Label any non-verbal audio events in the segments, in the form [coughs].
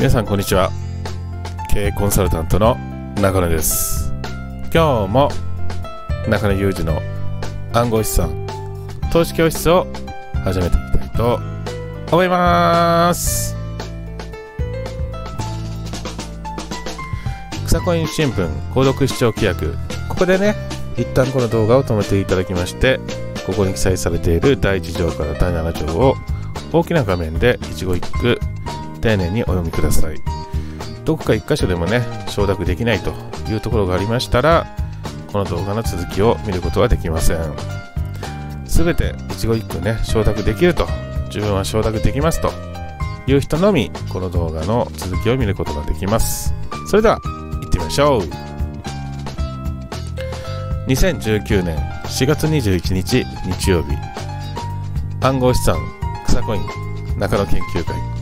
皆さんこんにちは経営コンサルタントの中野です今日も中野裕二の暗号資産投資教室を始めていきたいと思います草コイン新聞購読視聴規約ここでね一旦この動画を止めていただきましてここに記載されている第1条から第7条を大きな画面で一語一句丁寧にお読みくださいどこか1箇所でもね承諾できないというところがありましたらこの動画の続きを見ることはできませんすべて一語一句ね承諾できると自分は承諾できますという人のみこの動画の続きを見ることができますそれでは行ってみましょう2019年4月21日日曜日暗号資産草コイン中野研究会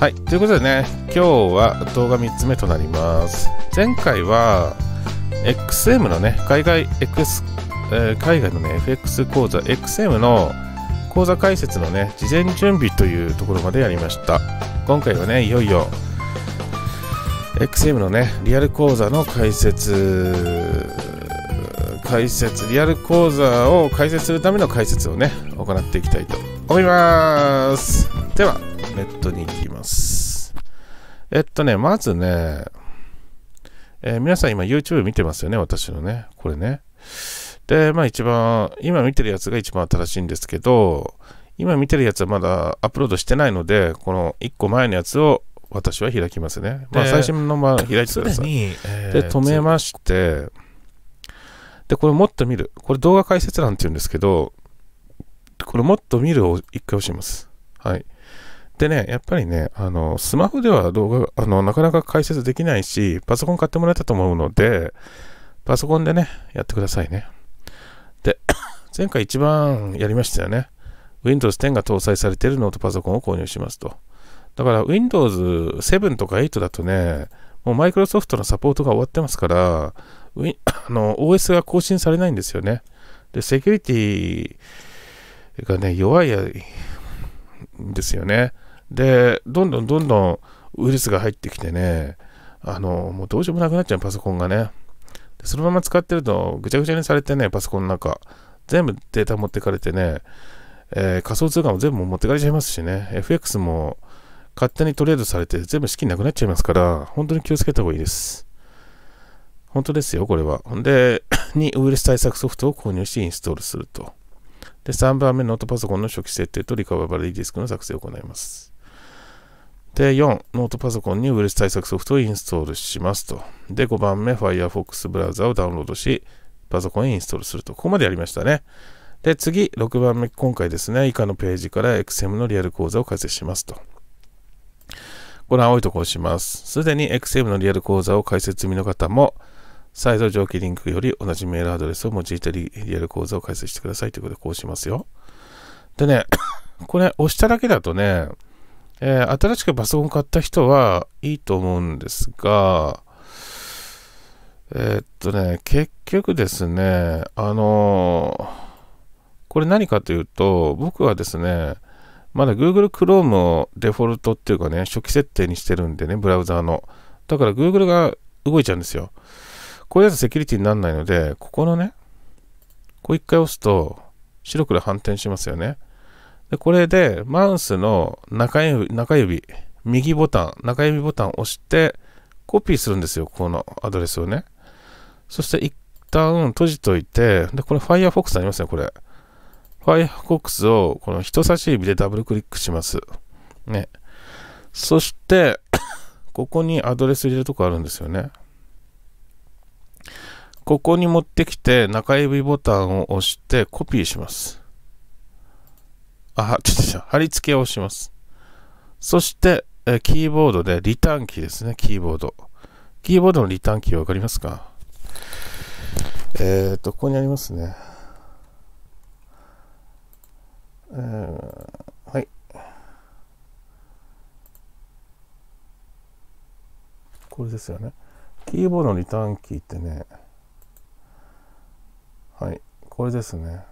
はい、ということでね、今日は動画3つ目となります。前回は、XM のね、海外 X、えー、海外のね、FX 講座 XM の講座解説のね、事前準備というところまでやりました。今回はね、いよいよ、XM のね、リアル講座の解説、解説、リアル講座を解説するための解説をね、行っていきたいと思います。では、ネットに行きます。えっとね、まずね、えー、皆さん今 YouTube 見てますよね、私のね、これね。で、まあ一番、今見てるやつが一番新しいんですけど、今見てるやつはまだアップロードしてないので、この1個前のやつを私は開きますね。まあ最新のまま開いてください。えー、で、止めまして、で、これもっと見る。これ動画解説欄って言うんですけど、これもっと見るを1回押します。はい。でね、やっぱりね、あの、スマホでは動画、あの、なかなか解説できないし、パソコン買ってもらえたと思うので、パソコンでね、やってくださいね。で、[coughs] 前回一番やりましたよね。Windows 10が搭載されているノートパソコンを購入しますと。だから Windows 7とか8だとね、もう Microsoft のサポートが終わってますから、[coughs] あの OS が更新されないんですよね。で、セキュリティがね、弱いんですよね。で、どんどんどんどんウイルスが入ってきてね、あの、もうどうしようもなくなっちゃう、パソコンがね。でそのまま使ってると、ぐちゃぐちゃにされてね、パソコンの中。全部データ持ってかれてね、えー、仮想通貨も全部持ってかれちゃいますしね、FX も勝手にトレードされて全部資金なくなっちゃいますから、本当に気をつけた方がいいです。本当ですよ、これは。ほんで、にウイルス対策ソフトを購入してインストールすると。で、3番目、ノートパソコンの初期設定とリカバリーディスクの作成を行います。で、4、ノートパソコンにウイルス対策ソフトをインストールしますと。で、5番目、Firefox ブラウザをダウンロードし、パソコンにインストールすると。ここまでやりましたね。で、次、6番目、今回ですね、以下のページから XM のリアル講座を開設しますと。この青いとこを押します。すでに XM のリアル講座を開設済みの方も、再度上記リンクより同じメールアドレスを用いてリアル講座を開設してくださいということで、こうしますよ。でね、これ押しただけだとね、えー、新しくパソコン買った人はいいと思うんですが、えー、っとね、結局ですね、あのこれ何かというと、僕はですね、まだ Google Chrome をデフォルトっていうかね、初期設定にしてるんでね、ブラウザーの。だから Google が動いちゃうんですよ。これだとセキュリティにならないので、ここのね、こう一回押すと白黒反転しますよね。で、これで、マウスの中指、中指、右ボタン、中指ボタンを押して、コピーするんですよ、このアドレスをね。そして、一旦閉じといて、で、これ Firefox ありますね、これ。Firefox を、この人差し指でダブルクリックします。ね。そして、[coughs] ここにアドレス入れるとこあるんですよね。ここに持ってきて、中指ボタンを押して、コピーします。あ、ちょっと、貼り付けをします。そして、えキーボードでリターンキーですね、キーボード。キーボードのリターンキーわかりますかえっ、ー、と、ここにありますね。えー、はい。これですよね。キーボードのリターンキーってね、はい、これですね。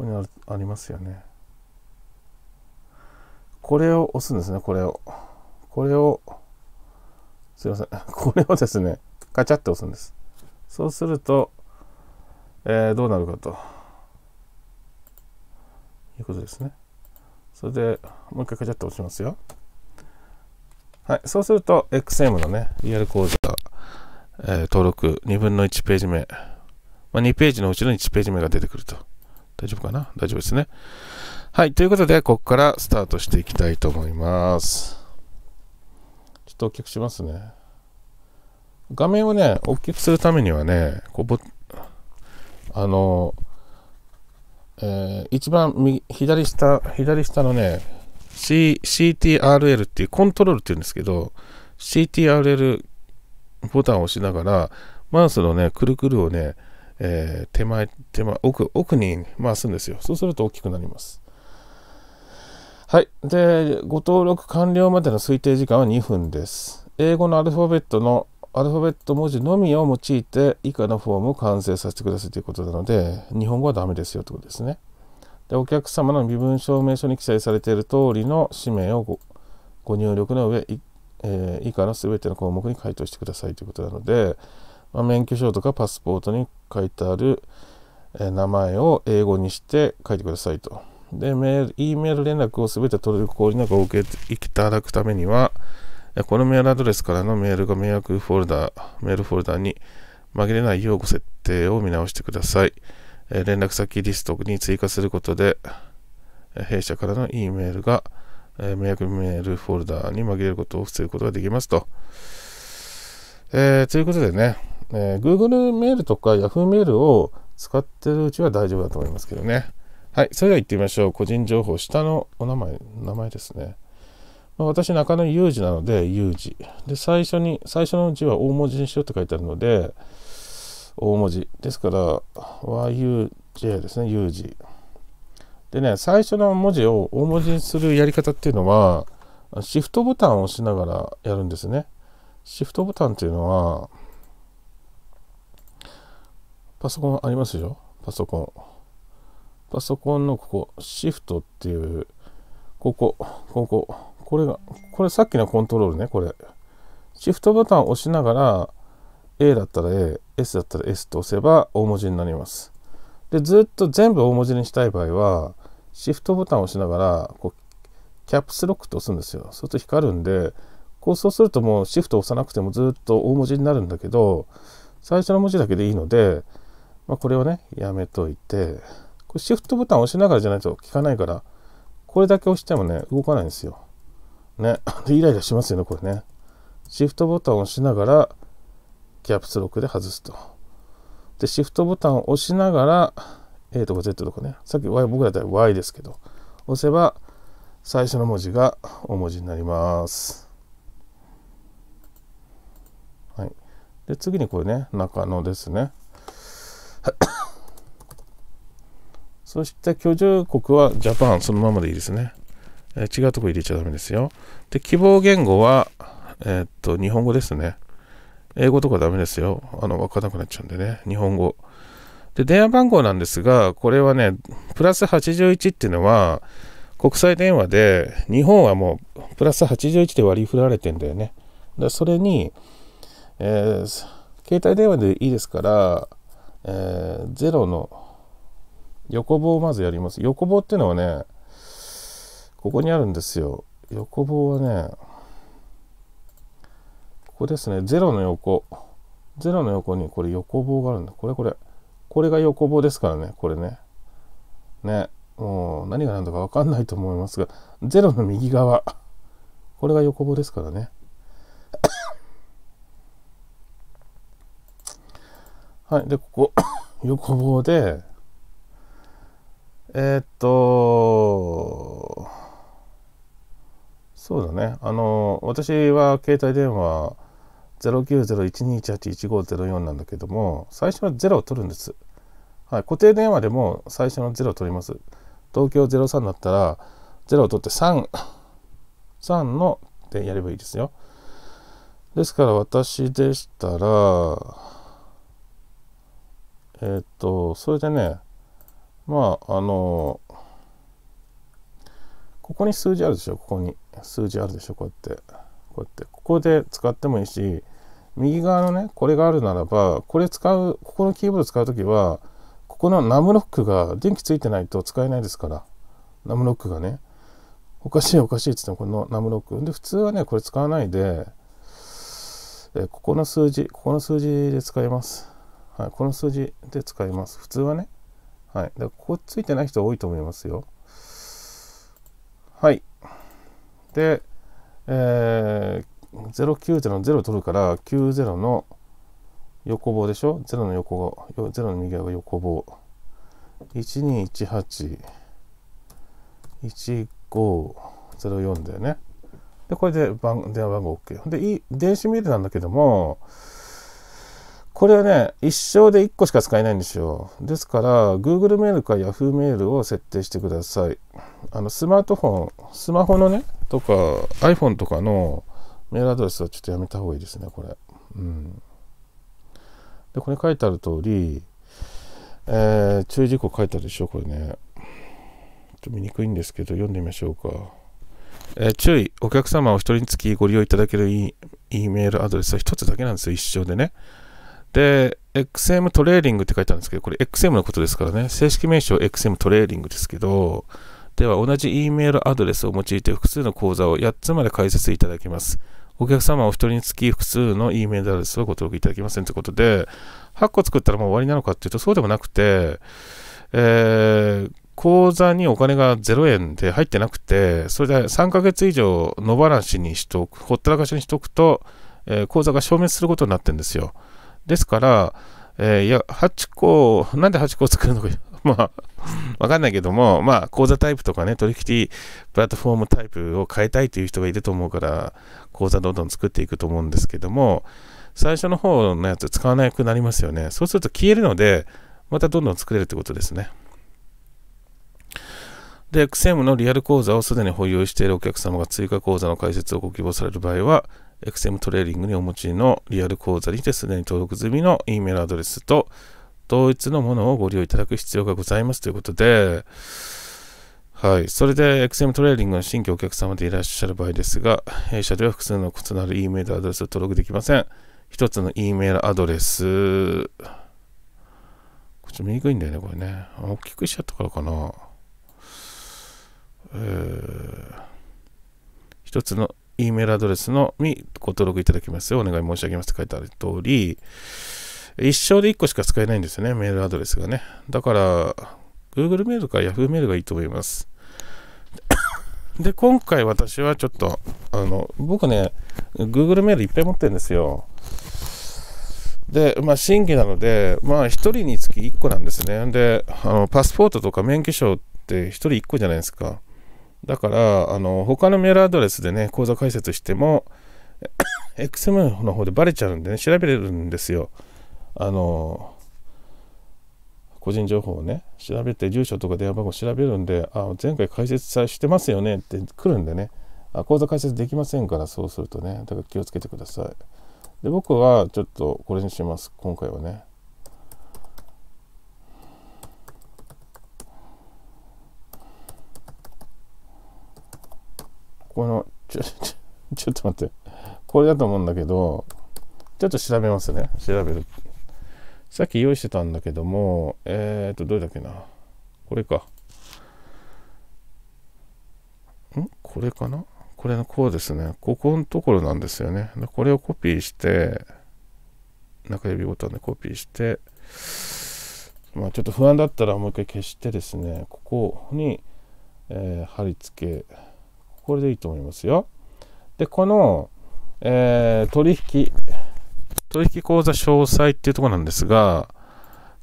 ここにありますよねこれを押すんですねこれをこれをすいません [laughs] これをですねガチャって押すんですそうすると、えー、どうなるかということですねそれでもう一回ガチャって押しますよはい、そうすると XM のね、リアル講座、えー、登録2分の1ページ目、まあ、2ページのうちの1ページ目が出てくると。大丈夫かな大丈夫ですね。はい。ということで、ここからスタートしていきたいと思います。ちょっと大きくしますね。画面をね、大きくするためにはね、こあの、えー、一番右左下、左下のね、C、CTRL っていうコントロールっていうんですけど、CTRL ボタンを押しながら、マウスのね、くるくるをね、えー、手前、手前、奥、奥に回すんですよ。そうすると大きくなります。はい。で、ご登録完了までの推定時間は2分です。英語のアルファベットのアルファベット文字のみを用いて以下のフォームを完成させてくださいということなので、日本語はダメですよということですね。で、お客様の身分証明書に記載されている通りの氏名をごご入力の上、えー、以下の全ての項目に回答してくださいということなので、まあ、免許証とかパスポートに書いてある、え名前を英語にして書いてくださいと。で、メール、E メール連絡を全て取れる効率なかを受けていただくためには、このメールアドレスからのメールが迷惑フォルダ、メールフォルダに紛れないようご設定を見直してください。え連絡先リストに追加することで、弊社からの E メールが、え迷惑メールフォルダに紛れることを防ぐことができますと。えー、ということでね、えー、Google メールとか Yahoo メールを使ってるうちは大丈夫だと思いますけどね。はい、それでは行ってみましょう。個人情報、下のお名前、名前ですね。まあ、私、中野有事なので、有事。で、最初に、最初の字は大文字にしようって書いてあるので、大文字。ですから、yuj ですね、有事。でね、最初の文字を大文字にするやり方っていうのは、シフトボタンを押しながらやるんですね。シフトボタンっていうのは、パソコンありますょパソコン。パソコンのここ、シフトっていう、ここ、ここ、これが、これさっきのコントロールね、これ。シフトボタンを押しながら、A だったら A、S だったら S と押せば大文字になります。で、ずっと全部大文字にしたい場合は、シフトボタンを押しながら、こう、キャップスロックと押すんですよ。そうすると光るんで、こうそうするともうシフト押さなくてもずっと大文字になるんだけど、最初の文字だけでいいので、まあ、これをね、やめといて、これシフトボタン押しながらじゃないと効かないから、これだけ押してもね、動かないんですよ。ね。[laughs] イライラしますよね、これね。シフトボタンを押しながら、キャプスロックで外すと。で、シフトボタンを押しながら、A とか Z とかね、さっき Y、僕だったら Y ですけど、押せば、最初の文字が大文字になります。はい。で、次にこれね、中野ですね。[coughs] そして居住国はジャパン、そのままでいいですね。えー、違うとこ入れちゃダメですよ。で、希望言語は、えー、っと、日本語ですね。英語とかダメですよ。あの、わからなくなっちゃうんでね。日本語。で、電話番号なんですが、これはね、プラス81っていうのは、国際電話で、日本はもう、プラス81で割り振られてんだよね。だそれに、えー、携帯電話でいいですから、えー、0の横棒をまずやります。横棒っていうのはね、ここにあるんですよ。横棒はね、ここですね、0の横。0の横にこれ横棒があるんだ。これこれ。これが横棒ですからね、これね。ね。もう何が何だか分かんないと思いますが、0の右側。これが横棒ですからね。はい、で、ここ、[coughs] 横棒で、えー、っと、そうだね、あの、私は携帯電話0901218504 1なんだけども、最初は0を取るんです。はい、固定電話でも最初の0を取ります。東京03だったら、0を取って3、3のてやればいいですよ。ですから私でしたら、えっと、それでね、まあ、あのここに数字あるでしょ、ここに。数字あるでしょ、こうやって。こうやって。ここで使ってもいいし、右側のね、これがあるならば、これ使う、ここのキーボード使うときは、ここのナムロックが電気ついてないと使えないですから、ナムロックがね。おかしいおかしいっつってもこのナムロック。で、普通はね、これ使わないで、えここの数字、ここの数字で使います。はい、この数字で使います。普通はね。はい。だからここついてない人多いと思いますよ。はい。で、えー、090の0取るから90の横棒でしょ ?0 の横が、0の右側が横棒。1218、1504だよね。で、これで番電話番号 OK。で、いい電子メールなんだけども、これはね、一生で1個しか使えないんですよ。ですから、Google メールか Yahoo メールを設定してください。あの、スマートフォン、スマホのね、とか iPhone とかのメールアドレスはちょっとやめた方がいいですね、これ。うん。で、これ書いてある通り、えー、注意事項書いてあるでしょ、これね。ちょっと見にくいんですけど、読んでみましょうか。えー、注意、お客様お一人につきご利用いただける E メールアドレスは1つだけなんですよ、一生でね。で、XM トレーリングって書いてあるんですけど、これ XM のことですからね、正式名称 XM トレーリングですけど、では同じ E メールアドレスを用いて複数の口座を8つまで開設いただきます。お客様お一人につき複数の E メールアドレスをご登録いただけませんということで、8個作ったらもう終わりなのかっていうとそうでもなくて、えー、口座にお金が0円で入ってなくて、それで3ヶ月以上野放しにしておく、ほったらかしにしておくと、えー、口座が消滅することになってるんですよ。ですから、えー、いや、8個、なんで8個作るのか、[laughs] まあ、わかんないけども、まあ、口座タイプとかね、取引プラットフォームタイプを変えたいという人がいると思うから、口座どんどん作っていくと思うんですけども、最初の方のやつ使わなくなりますよね。そうすると消えるので、またどんどん作れるってことですね。で、XM のリアル口座をすでに保有しているお客様が追加口座の開設をご希望される場合は、XM トレーディングにお持ちのリアル講座にてすでに登録済みの E メールアドレスと同一のものをご利用いただく必要がございますということで、はい。それで XM トレーディングの新規お客様でいらっしゃる場合ですが、弊社では複数の異なる E メールアドレスを登録できません。一つの E メールアドレス。こっち見にくいんだよね、これね。大きくしちゃったからかな。えー、一つの E メールアドレスのにご登録いただきますようお願い申し上げますって書いてある通り、一生で1個しか使えないんですよね、メールアドレスがね。だから、Google メールか Yahoo メールがいいと思います。[coughs] で、今回私はちょっと、あの、僕ね、Google メールいっぱい持ってるんですよ。で、まあ、新規なので、まあ、1人につき1個なんですね。で、あのパスポートとか免許証って1人1個じゃないですか。だから、あの、他のメールアドレスでね、口座開設しても、XM の方でバレちゃうんでね、調べれるんですよ。あの、個人情報をね、調べて、住所とか電話番号調べるんで、あ、前回解説さしてますよねって来るんでね、あ口座開設できませんから、そうするとね、だから気をつけてください。で、僕はちょっとこれにします、今回はね。この、ちょ、ちょ、ちょっと待って。これだと思うんだけど、ちょっと調べますね。調べる。さっき用意してたんだけども、えっ、ー、と、どれだっけな。これか。んこれかなこれのこうですね。ここのところなんですよね。これをコピーして、中指ボタンでコピーして、まあ、ちょっと不安だったらもう一回消してですね、ここに、えー、貼り付けこれでいいと思いますよ。で、この、えー、取引、取引口座詳細っていうところなんですが、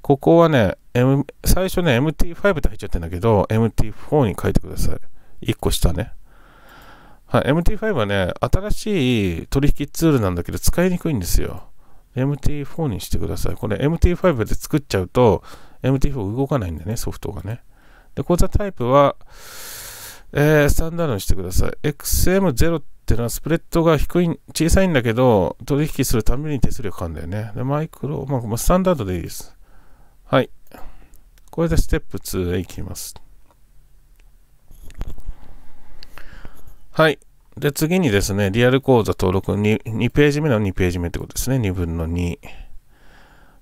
ここはね、M、最初ね、MT5 って入っちゃってんだけど、MT4 に書いてください。1個下ね。はい、MT5 はね、新しい取引ツールなんだけど、使いにくいんですよ。MT4 にしてください。これ MT5 で作っちゃうと、MT4 動かないんでね、ソフトがね。で、口座タイプは、えー、スタンダードにしてください。XM0 っていうのはスプレッドが低い、小さいんだけど、取引するために手数料かかるんだよね。で、マイクロ、まあ、スタンダードでいいです。はい。これでステップ2へ行きます。はい。で、次にですね、リアル講座登録に 2, ページ目の2ページ目ってことですね。2分の2。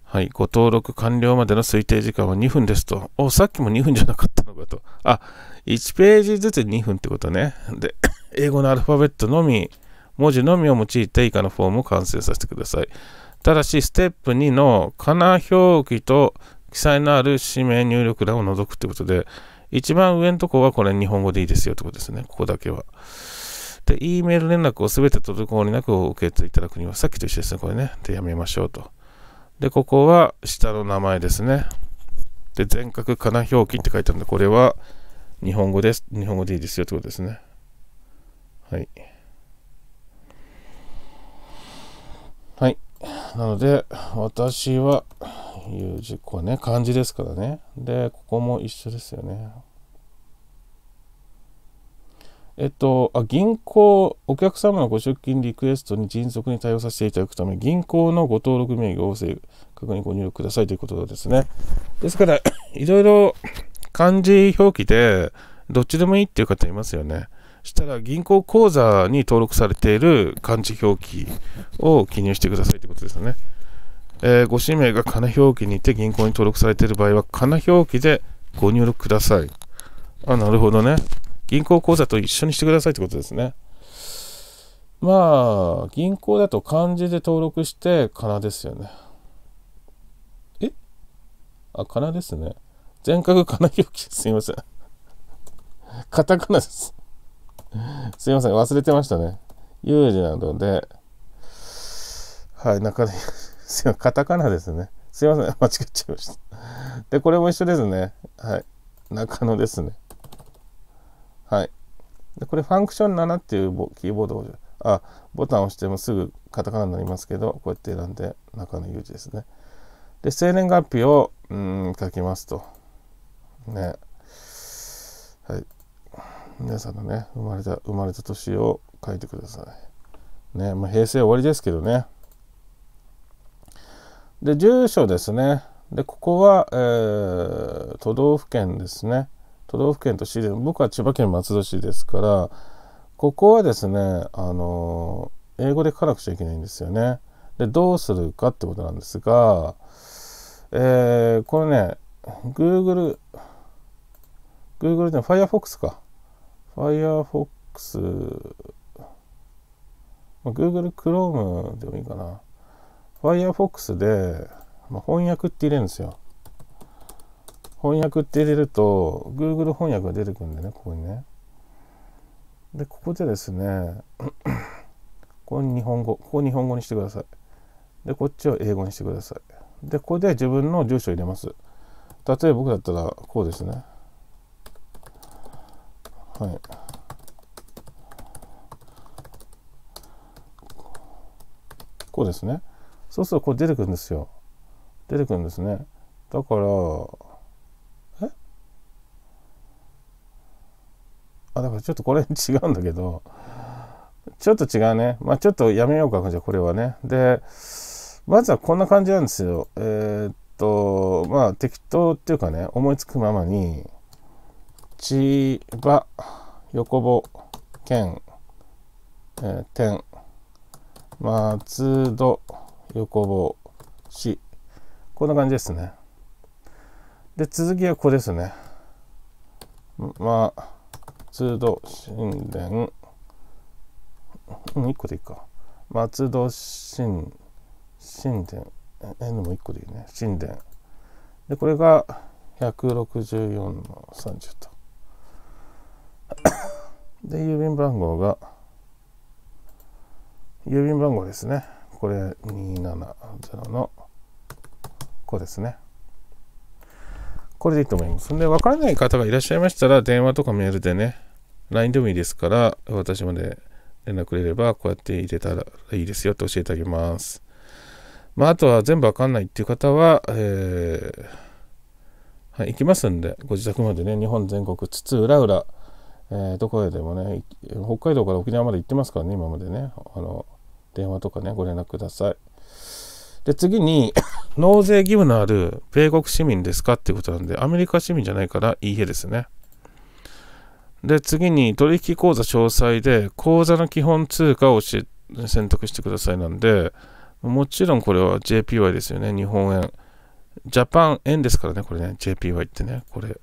はい。ご登録完了までの推定時間は2分ですと。お、さっきも2分じゃなかったのかと。あ、1ページずつ2分ってことね。で、[coughs] 英語のアルファベットのみ、文字のみを用いて以下のフォームを完成させてください。ただし、ステップ2のかな表記と記載のある氏名入力欄を除くってことで、一番上のとこはこれ日本語でいいですよってことですね。ここだけは。で、E メール連絡をすべて滞りなく受けていただくには、さっきと一緒ですね。これね。で、やめましょうと。で、ここは下の名前ですね。で、全角かな表記って書いてあるんで、これは日本語です。日本語でいいですよってことですね。はい。はい。なので、私は、いう字、こね、漢字ですからね。で、ここも一緒ですよね。えっと、あ銀行、お客様のご出勤リクエストに迅速に対応させていただくため、銀行のご登録名義をせ。確認ご入力くださいということですね。ですから、いろいろ漢字表記でどっちでもいいっていう方いますよね。したら銀行口座に登録されている漢字表記を記入してくださいってことですよね。えー、ご氏名が金表記にて銀行に登録されている場合は、かな表記でご入力ください。あ、なるほどね。銀行口座と一緒にしてくださいってことですね。まあ、銀行だと漢字で登録して、かなですよね。えあ、金ですね。全角な弘樹すいません。カタカナです。すいません、忘れてましたね。有事なので、はい、中で、すいません、カタカナですね。すいません、間違っちゃいました。で、これも一緒ですね。はい。中野ですね。はい。で、これファンクション7っていうキーボードを、あ、ボタンを押してもすぐカタカナになりますけど、こうやって選んで中野有事ですね。で、生年月日を、うん、書きますと。ねはい皆さんのね生まれた生まれた年を書いてくださいねま平成終わりですけどねで住所ですねでここは、えー、都道府県ですね都道府県と市で僕は千葉県松戸市ですからここはですねあのー、英語で書かなくちゃいけないんですよねでどうするかってことなんですがえー、これね Google Google じゃ Firefox か。Firefox、まあ、Google Chrome でもいいかな。Firefox で、まあ、翻訳って入れるんですよ。翻訳って入れると、Google 翻訳が出てくるんでね、ここにね。で、ここでですね、ここに日本語、ここ日本語にしてください。で、こっちを英語にしてください。で、ここで自分の住所を入れます。例えば僕だったらこうですね。はい。こうですね。そうするとこう出てくるんですよ。出てくるんですね。だから、えあ、だからちょっとこれ違うんだけど、ちょっと違うね。まあちょっとやめようか、じゃこれはね。で、まずはこんな感じなんですよ。えー、っと、まあ適当っていうかね、思いつくままに、千葉、横棒、県、えー、天、松戸、横棒、市。こんな感じですね。で、続きはここですね。松戸、神殿、うん、1個でいいか。松戸、神、神殿、N も1個でいいね。神殿。で、これが164の30と。[coughs] で、郵便番号が、郵便番号ですね。これ270の、こうですね。これでいいと思います。で、わからない方がいらっしゃいましたら、電話とかメールでね、LINE でもいいですから、私まで連絡くれれば、こうやって入れたらいいですよって教えてあげます。まあ、あとは全部わかんないっていう方は、えー、はい、行きますんで、ご自宅までね、日本全国津々浦々、えー、どこへでもね、北海道から沖縄まで行ってますからね、今までね。あの、電話とかね、ご連絡ください。で、次に、[coughs] 納税義務のある米国市民ですかっていうことなんで、アメリカ市民じゃないから、いいえですね。で、次に、取引口座詳細で、口座の基本通貨を選択してくださいなんで、もちろんこれは JPY ですよね、日本円。ジャパン円ですからね、これね、JPY ってね、これ。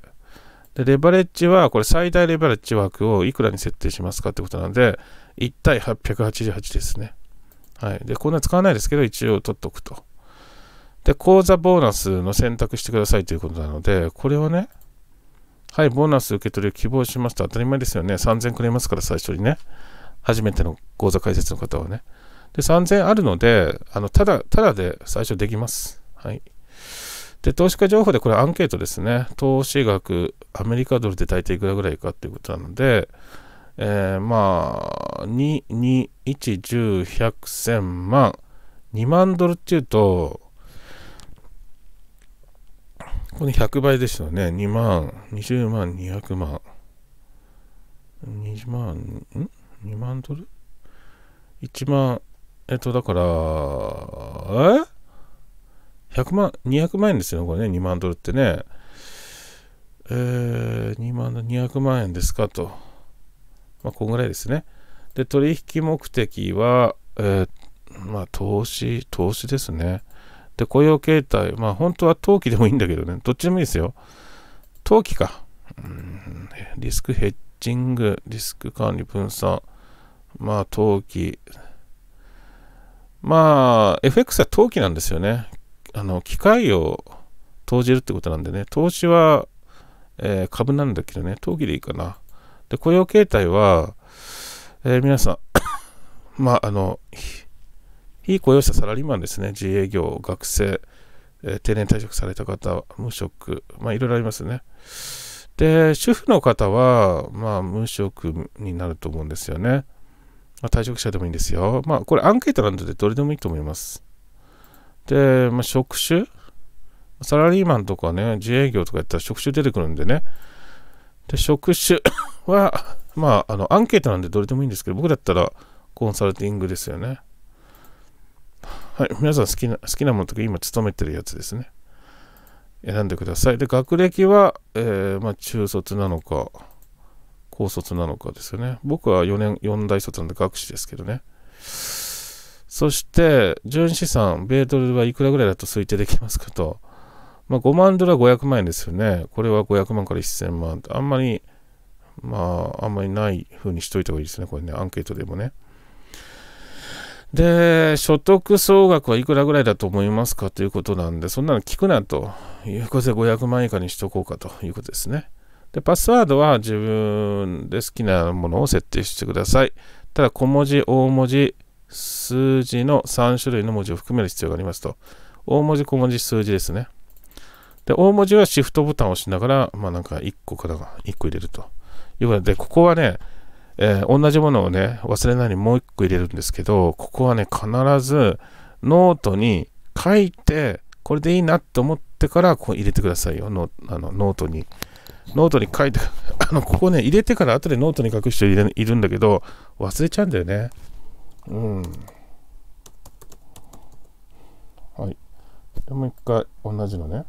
で、レバレッジは、これ最大レバレッジ枠をいくらに設定しますかってことなんで、1対888ですね。はい。で、こんな使わないですけど、一応取っておくと。で、口座ボーナスの選択してくださいということなので、これをね、はい、ボーナス受け取りを希望しますと当たり前ですよね。3000くれますから、最初にね。初めての口座開設の方はね。で、3000あるので、あの、ただ、ただで最初できます。はい。で、投資家情報でこれアンケートですね。投資額、アメリカドルで大体いくらぐらいかっていうことなので、えー、まあ、2、2、1、10、100、1000万、2万ドルっていうと、これ100倍ですよね。2万、20万、200万。20万、ん ?2 万ドル ?1 万、えっと、だから、え100万、200万円ですよね、これね、2万ドルってね。えー、2万、200万円ですかと。まあ、こんぐらいですね。で、取引目的は、えー、まあ、投資、投資ですね。で、雇用形態、まあ、本当は投機でもいいんだけどね、どっちでもいいですよ。投機か。うん、リスクヘッジング、リスク管理分散、まあ、投機。まあ、FX は投機なんですよね。あの機械を投じるってことなんでね、投資は、えー、株なんだけどね、投機でいいかな。で、雇用形態は、えー、皆さん [coughs] まあ、あの、非雇用者サラリーマンですね、自営業、学生、えー、定年退職された方、無職、まあ、いろいろありますね。で、主婦の方は、まあ、無職になると思うんですよね。まあ、退職者でもいいんですよ。まあ、これアンケートなんでどれでもいいと思います。で、まあ、職種サラリーマンとかね、自営業とかやったら職種出てくるんでね。で、職種 [coughs] は、まあ、あの、アンケートなんでどれでもいいんですけど、僕だったらコンサルティングですよね。はい、皆さん好きな、好きなものとか今勤めてるやつですね。選んでください。で、学歴は、えー、まあ、中卒なのか、高卒なのかですよね。僕は4年、4大卒なんで学士ですけどね。そして、純資産、米ドルはいくらぐらいだと推定できますかと。まあ、5万ドルは500万円ですよね。これは500万から1000万。あんまり、まあ、あんまりない風にしといた方がいいですね。これね、アンケートでもね。で、所得総額はいくらぐらいだと思いますかということなんで、そんなの聞くなということで500万以下にしとこうかということですね。で、パスワードは自分で好きなものを設定してください。ただ、小文字、大文字、数字の3種類の文字を含める必要がありますと。大文字、小文字、数字ですね。で、大文字はシフトボタンを押しながら、まあなんか1個から1個入れると。いうことで、ここはね、えー、同じものをね、忘れないようにもう1個入れるんですけど、ここはね、必ずノートに書いて、これでいいなと思ってからこう入れてくださいよ、ノあのノートに。ノートに書いて、あの、ここね、入れてから後でノートに書く人いるんだけど、忘れちゃうんだよね。うん。はい。でもう一回同じのね。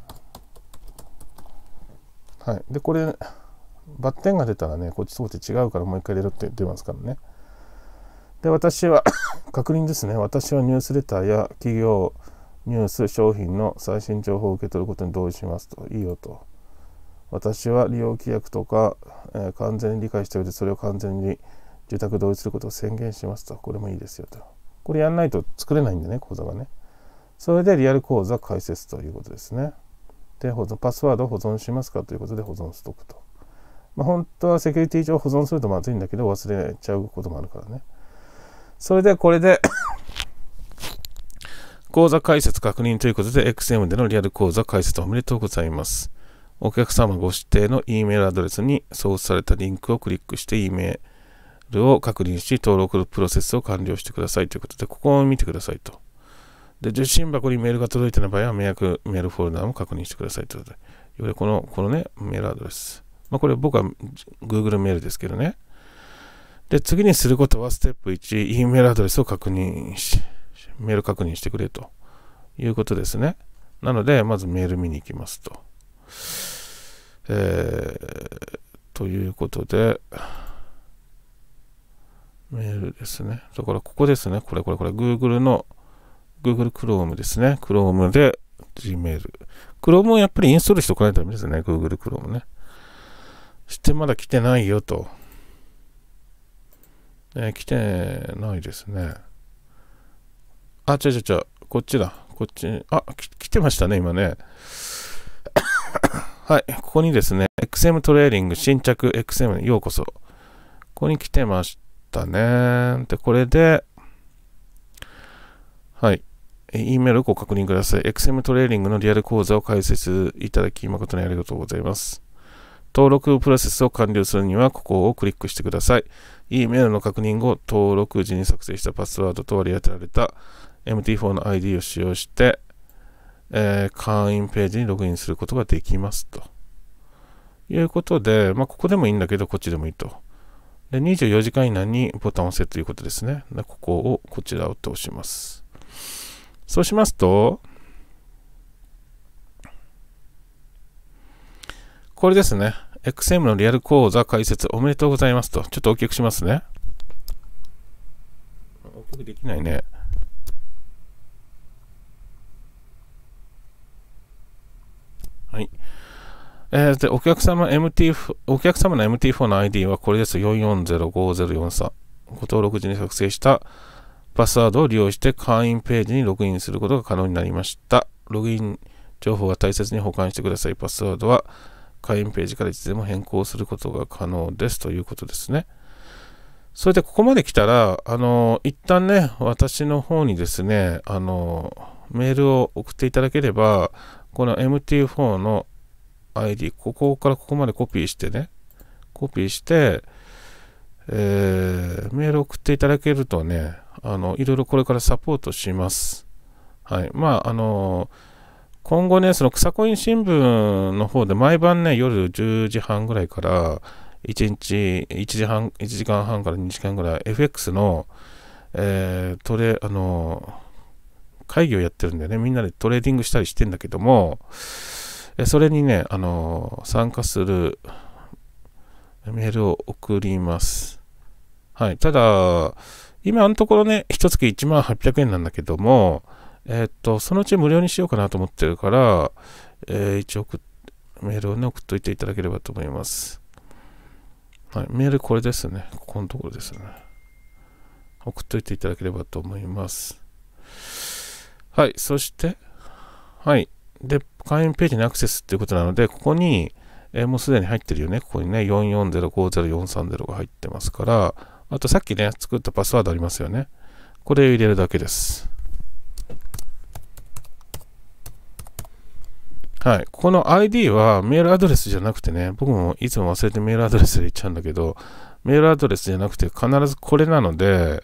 はい。で、これ、バッテンが出たらね、こっちとこっち違うからもう一回入れろって出ますからね。で、私は [coughs] 確認ですね。私はニュースレターや企業、ニュース、商品の最新情報を受け取ることに同意しますと。いいよと。私は利用規約とか、えー、完全に理解しておいて、それを完全に住宅同一することを宣言しますと、これもいいですよと。これやんないと作れないんでね、口座がね。それでリアル口座開設ということですね。で、保存、パスワードを保存しますかということで保存しおくと。まあ、本当はセキュリティ上保存するとまずいんだけど、忘れちゃうこともあるからね。それで、これで [coughs] 口座開設確認ということで、XM でのリアル口座開設おめでとうございます。お客様ご指定の E メールアドレスに送付されたリンクをクリックして E メールを確認し、登録プロセスを完了してくださいということで、ここを見てくださいと。で、受信箱にメールが届いてない場合は、迷惑メールフォルダも確認してくださいということで、よりこの、このね、メールアドレス。まあ、これ僕は Google メールですけどね。で、次にすることは、ステップ1、E メールアドレスを確認し、メール確認してくれということですね。なので、まずメール見に行きますと。えー、ということで、メールですね。だからここですね。これこれこれ。Google の Google Chrome ですね。Chrome で Gmail。Chrome をやっぱりインストールしておかないとダメですね。Google Chrome ね。してまだ来てないよと。えー、来てないですね。あ、違う違う違う。こっちだ。こっち。あ、来てましたね、今ね。[coughs] はい。ここにですね、XM トレーリング新着 XM にようこそ。ここに来てましてたね。で、これで、はい。E メールご確認ください。XM トレーリングのリアル講座を開設いただき誠にありがとうございます。登録プロセスを完了するには、ここをクリックしてください。E メールの確認後、登録時に作成したパスワードと割り当てられた MT4 の ID を使用して、えー、会員ページにログインすることができますと。いうことで、まあ、ここでもいいんだけど、こっちでもいいと。で、24時間以内にボタンを押せということですね。でここを、こちらを通します。そうしますと、これですね。XM のリアル講座解説おめでとうございますと。ちょっと大きくしますね。大きくできないね。えー、でお客様 MT4、お客様の MT4 の ID はこれです。4405043。ご登録時に作成したパスワードを利用して会員ページにログインすることが可能になりました。ログイン情報は大切に保管してください。パスワードは会員ページからいつでも変更することが可能ですということですね。それでここまで来たら、あの、一旦ね、私の方にですね、あの、メールを送っていただければ、この MT4 の ID、ここからここまでコピーしてね、コピーして、えー、メール送っていただけるとね、あの、いろいろこれからサポートします。はい。まあ、あの今後ね、その草コイン新聞の方で毎晩ね、夜10時半ぐらいから、1日、1時半、1時間半から2時間ぐらい、FX の、えー、トレ、あの会議をやってるんでね、みんなでトレーディングしたりしてんだけども、それにね、あの参加するメールを送ります。はい。ただ、今のところね、一月1万800円なんだけども、えっ、ー、と、そのうち無料にしようかなと思ってるから、えー、一応メールをね、送っといていただければと思います。はい。メールこれですね。ここのところですね。送っといていただければと思います。はい。そして、はい。で、会員ページにアクセスっていうことなので、ここに、えー、もうすでに入ってるよね。ここにね、44050430が入ってますから、あとさっきね、作ったパスワードありますよね。これを入れるだけです。はい。この ID はメールアドレスじゃなくてね、僕もいつも忘れてメールアドレスで言っちゃうんだけど、メールアドレスじゃなくて必ずこれなので、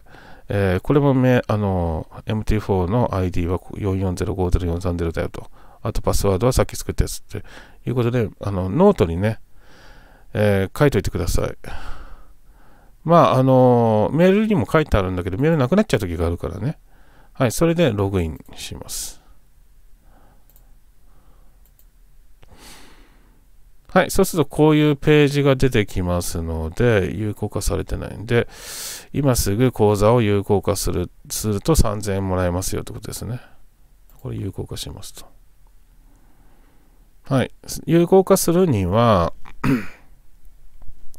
えー、これもめあの MT4 の ID は44050430だよと。あとパスワードはさっき作ったやつっていうことで、あの、ノートにね、えー、書いといてください。まあ、あのー、メールにも書いてあるんだけど、メールなくなっちゃう時があるからね。はい、それでログインします。はい、そうするとこういうページが出てきますので、有効化されてないんで、今すぐ口座を有効化する、すると3000円もらえますよってことですね。これ有効化しますと。はい、有効化するには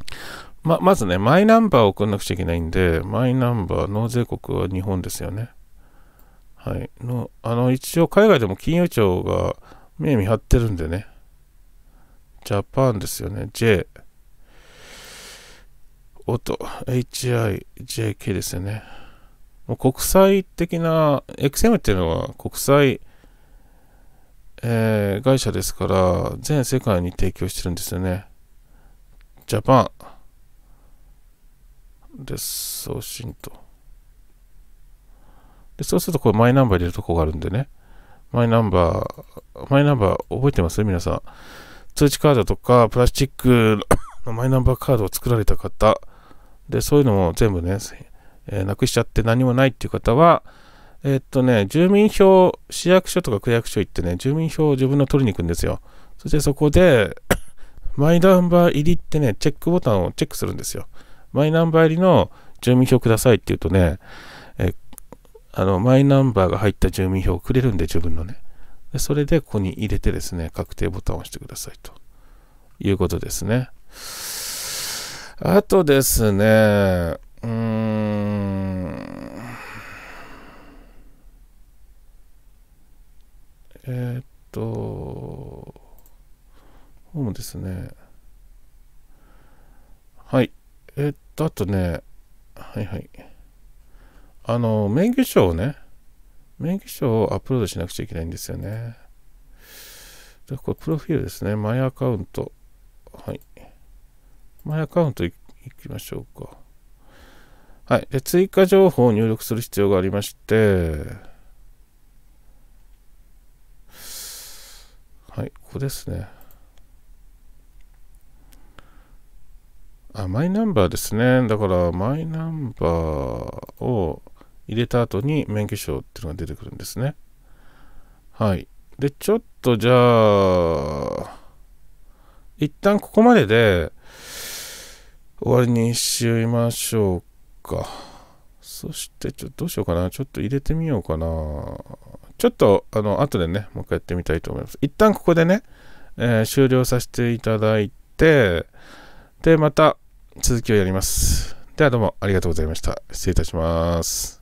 [coughs] ま、まずね、マイナンバーを送らなくちゃいけないんで、マイナンバー、納税国は日本ですよね。はい。の、あの、一応海外でも金融庁が目見張ってるんでね。ジャパンですよね。J。おと、HI、JK ですよね。もう国際的な、XM っていうのは国際えー、会社ですから、全世界に提供してるんですよね。ジャパンで送信と。で、そうするとこれマイナンバー入れるとこがあるんでね。マイナンバー、マイナンバー覚えてます皆さん。通知カードとか、プラスチック [coughs] のマイナンバーカードを作られた方、で、そういうのも全部ね、えー、なくしちゃって何もないっていう方は、えっとね、住民票、市役所とか区役所行ってね、住民票を自分の取りに行くんですよ。そしてそこで [coughs] マイナンバー入りってね、チェックボタンをチェックするんですよ。マイナンバー入りの住民票くださいって言うとね、えあの、マイナンバーが入った住民票をくれるんで、自分のね。でそれでここに入れてですね、確定ボタンを押してくださいということですね。あとですね、うーんえー、っと、ホームですね、はい。えー、っと、あとね、はいはい。あの、免許証をね、免許証をアップロードしなくちゃいけないんですよね。で、これ、プロフィールですね。マイアカウント。はい。マイアカウントいきましょうか。はい。で、追加情報を入力する必要がありまして、はい、ここですね。あ、マイナンバーですね。だから、マイナンバーを入れた後に免許証っていうのが出てくるんですね。はい。で、ちょっとじゃあ、一旦ここまでで終わりにしましょうか。そして、ちょっとどうしようかな。ちょっと入れてみようかな。ちょっと、あの、後でね、もう一回やってみたいと思います。一旦ここでね、えー、終了させていただいて、で、また続きをやります。ではどうもありがとうございました。失礼いたします。